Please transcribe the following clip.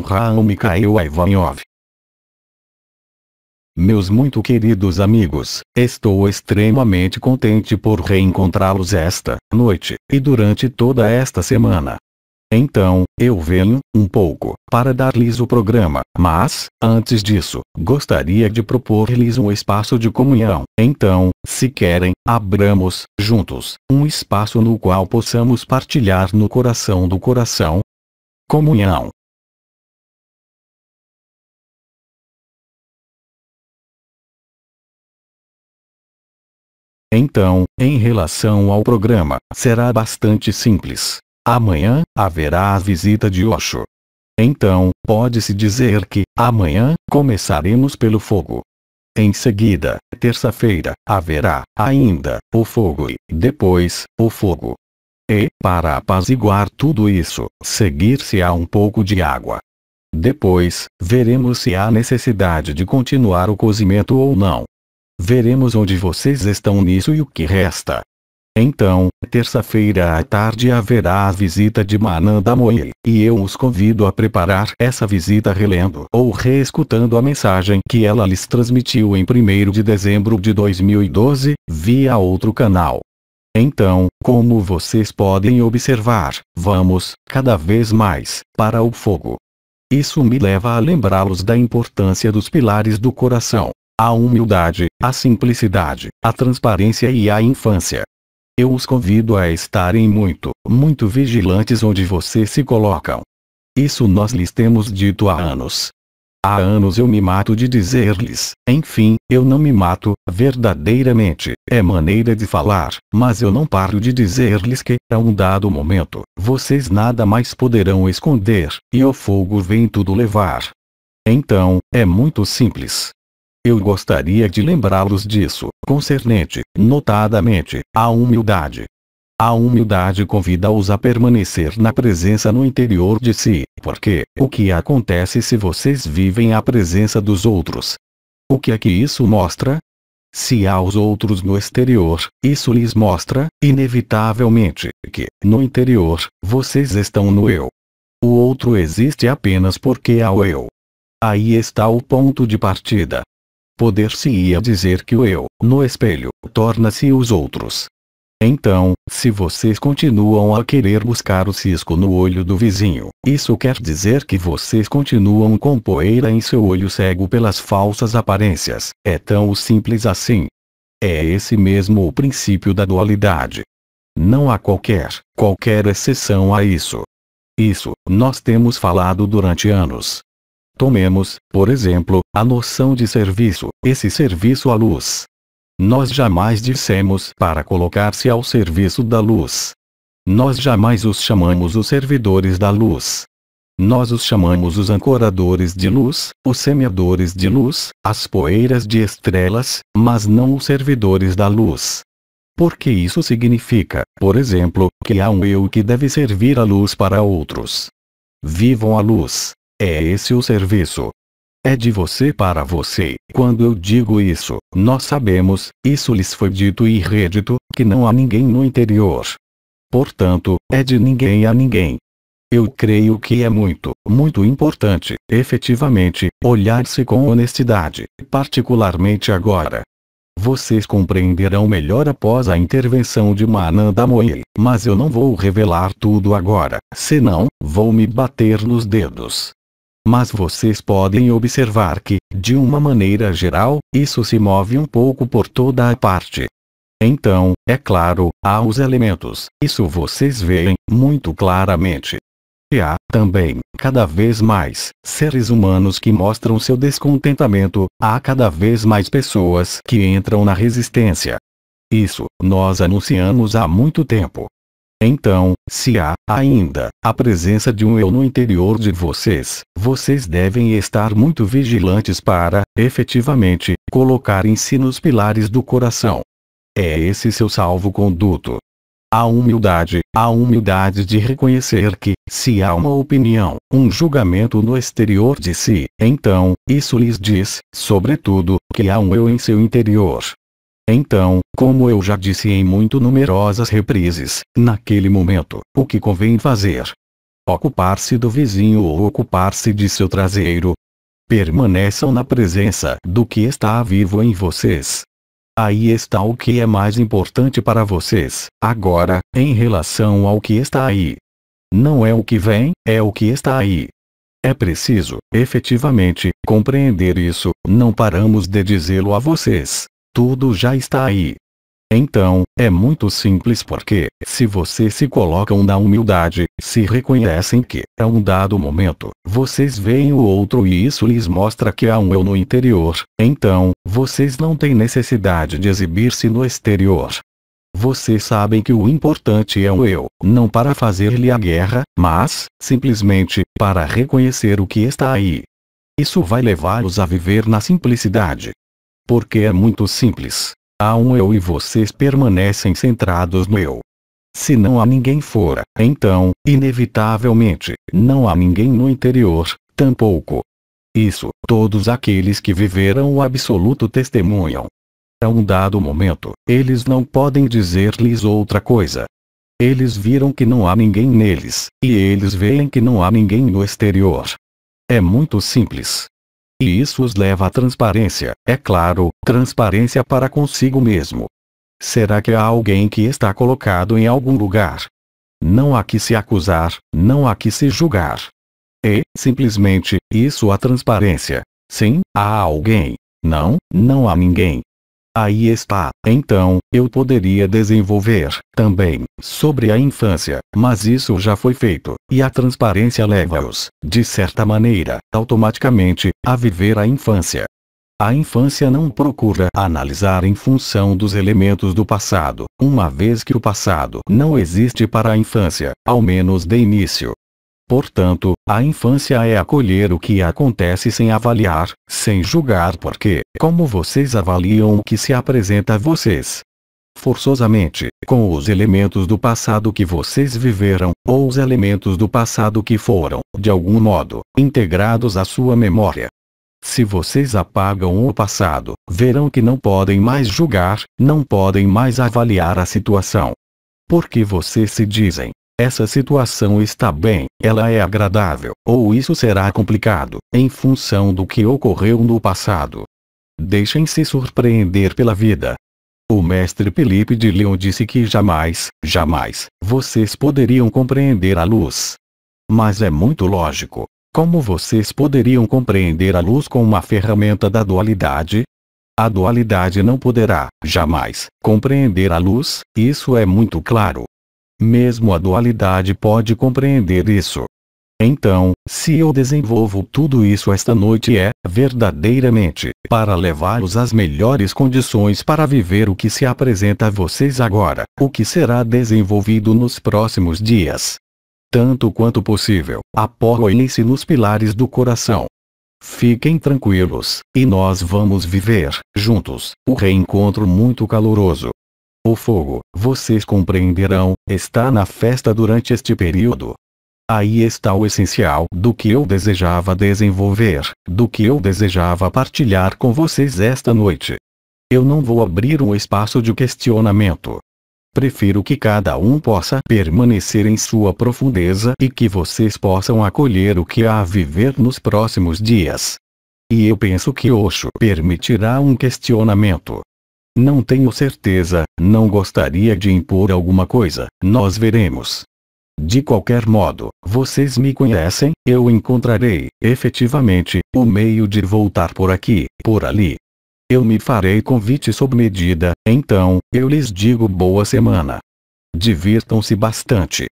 com Raul Mikhail Ivanov. Meus muito queridos amigos, estou extremamente contente por reencontrá-los esta noite, e durante toda esta semana. Então, eu venho, um pouco, para dar-lhes o programa, mas, antes disso, gostaria de propor-lhes um espaço de comunhão. Então, se querem, abramos, juntos, um espaço no qual possamos partilhar no coração do coração. Comunhão, Então, em relação ao programa, será bastante simples. Amanhã, haverá a visita de Osho. Então, pode-se dizer que, amanhã, começaremos pelo fogo. Em seguida, terça-feira, haverá, ainda, o fogo e, depois, o fogo. E, para apaziguar tudo isso, seguir-se-á um pouco de água. Depois, veremos se há necessidade de continuar o cozimento ou não. Veremos onde vocês estão nisso e o que resta. Então, terça-feira à tarde haverá a visita de Mananda Moei, e eu os convido a preparar essa visita relendo ou reescutando a mensagem que ela lhes transmitiu em 1 de dezembro de 2012, via outro canal. Então, como vocês podem observar, vamos, cada vez mais, para o fogo. Isso me leva a lembrá-los da importância dos pilares do coração, a humildade, a simplicidade, a transparência e a infância. Eu os convido a estarem muito, muito vigilantes onde vocês se colocam. Isso nós lhes temos dito há anos. Há anos eu me mato de dizer-lhes, enfim, eu não me mato, verdadeiramente, é maneira de falar, mas eu não paro de dizer-lhes que, a um dado momento, vocês nada mais poderão esconder, e o fogo vem tudo levar. Então, é muito simples. Eu gostaria de lembrá-los disso, concernente, notadamente, à humildade. A humildade convida-os a permanecer na presença no interior de si, porque, o que acontece se vocês vivem a presença dos outros? O que é que isso mostra? Se há os outros no exterior, isso lhes mostra, inevitavelmente, que, no interior, vocês estão no eu. O outro existe apenas porque há é o eu. Aí está o ponto de partida poder-se-ia dizer que o eu, no espelho, torna-se os outros. Então, se vocês continuam a querer buscar o cisco no olho do vizinho, isso quer dizer que vocês continuam com poeira em seu olho cego pelas falsas aparências, é tão simples assim. É esse mesmo o princípio da dualidade. Não há qualquer, qualquer exceção a isso. Isso, nós temos falado durante anos, Tomemos, por exemplo, a noção de serviço, esse serviço à luz. Nós jamais dissemos para colocar-se ao serviço da luz. Nós jamais os chamamos os servidores da luz. Nós os chamamos os ancoradores de luz, os semeadores de luz, as poeiras de estrelas, mas não os servidores da luz. Porque isso significa, por exemplo, que há um eu que deve servir a luz para outros. Vivam a luz. É esse o serviço. É de você para você. Quando eu digo isso, nós sabemos, isso lhes foi dito e redito, que não há ninguém no interior. Portanto, é de ninguém a ninguém. Eu creio que é muito, muito importante, efetivamente, olhar-se com honestidade, particularmente agora. Vocês compreenderão melhor após a intervenção de Manandamoye, mas eu não vou revelar tudo agora, senão, vou me bater nos dedos mas vocês podem observar que, de uma maneira geral, isso se move um pouco por toda a parte. Então, é claro, há os elementos, isso vocês veem, muito claramente. E há, também, cada vez mais, seres humanos que mostram seu descontentamento, há cada vez mais pessoas que entram na resistência. Isso, nós anunciamos há muito tempo. Então, se há, ainda, a presença de um eu no interior de vocês, vocês devem estar muito vigilantes para, efetivamente, colocar em si nos pilares do coração. É esse seu salvo-conduto. A humildade, a humildade de reconhecer que, se há uma opinião, um julgamento no exterior de si, então, isso lhes diz, sobretudo, que há um eu em seu interior, então, como eu já disse em muito numerosas reprises, naquele momento, o que convém fazer? Ocupar-se do vizinho ou ocupar-se de seu traseiro. Permaneçam na presença do que está vivo em vocês. Aí está o que é mais importante para vocês, agora, em relação ao que está aí. Não é o que vem, é o que está aí. É preciso, efetivamente, compreender isso, não paramos de dizê-lo a vocês, tudo já está aí. Então, é muito simples porque, se vocês se colocam na humildade, se reconhecem que, a um dado momento, vocês veem o outro e isso lhes mostra que há um eu no interior, então, vocês não têm necessidade de exibir-se no exterior. Vocês sabem que o importante é o eu, não para fazer-lhe a guerra, mas, simplesmente, para reconhecer o que está aí. Isso vai levá-los a viver na simplicidade, porque é muito simples. Há um eu e vocês permanecem centrados no eu. Se não há ninguém fora, então, inevitavelmente, não há ninguém no interior, tampouco. Isso, todos aqueles que viveram o absoluto testemunham. A um dado momento, eles não podem dizer-lhes outra coisa. Eles viram que não há ninguém neles, e eles veem que não há ninguém no exterior. É muito simples e isso os leva à transparência, é claro, transparência para consigo mesmo. Será que há alguém que está colocado em algum lugar? Não há que se acusar, não há que se julgar. É, simplesmente, isso a transparência. Sim, há alguém. Não, não há ninguém. Aí está. Então, eu poderia desenvolver, também, sobre a infância, mas isso já foi feito, e a transparência leva-os, de certa maneira, automaticamente, a viver a infância. A infância não procura analisar em função dos elementos do passado, uma vez que o passado não existe para a infância, ao menos de início. Portanto, a infância é acolher o que acontece sem avaliar, sem julgar porque, como vocês avaliam o que se apresenta a vocês, forçosamente, com os elementos do passado que vocês viveram, ou os elementos do passado que foram, de algum modo, integrados à sua memória. Se vocês apagam o passado, verão que não podem mais julgar, não podem mais avaliar a situação. Porque vocês se dizem, essa situação está bem, ela é agradável, ou isso será complicado, em função do que ocorreu no passado. Deixem-se surpreender pela vida. O mestre Felipe de Leon disse que jamais, jamais, vocês poderiam compreender a luz. Mas é muito lógico. Como vocês poderiam compreender a luz com uma ferramenta da dualidade? A dualidade não poderá, jamais, compreender a luz, isso é muito claro. Mesmo a dualidade pode compreender isso. Então, se eu desenvolvo tudo isso esta noite é, verdadeiramente, para levá-los às melhores condições para viver o que se apresenta a vocês agora, o que será desenvolvido nos próximos dias. Tanto quanto possível, apoiem-se nos pilares do coração. Fiquem tranquilos, e nós vamos viver, juntos, o reencontro muito caloroso, o fogo, vocês compreenderão, está na festa durante este período. Aí está o essencial do que eu desejava desenvolver, do que eu desejava partilhar com vocês esta noite. Eu não vou abrir um espaço de questionamento. Prefiro que cada um possa permanecer em sua profundeza e que vocês possam acolher o que há a viver nos próximos dias. E eu penso que Osho permitirá um questionamento. Não tenho certeza, não gostaria de impor alguma coisa, nós veremos. De qualquer modo, vocês me conhecem, eu encontrarei, efetivamente, o meio de voltar por aqui, por ali. Eu me farei convite sob medida, então, eu lhes digo boa semana. Divirtam-se bastante.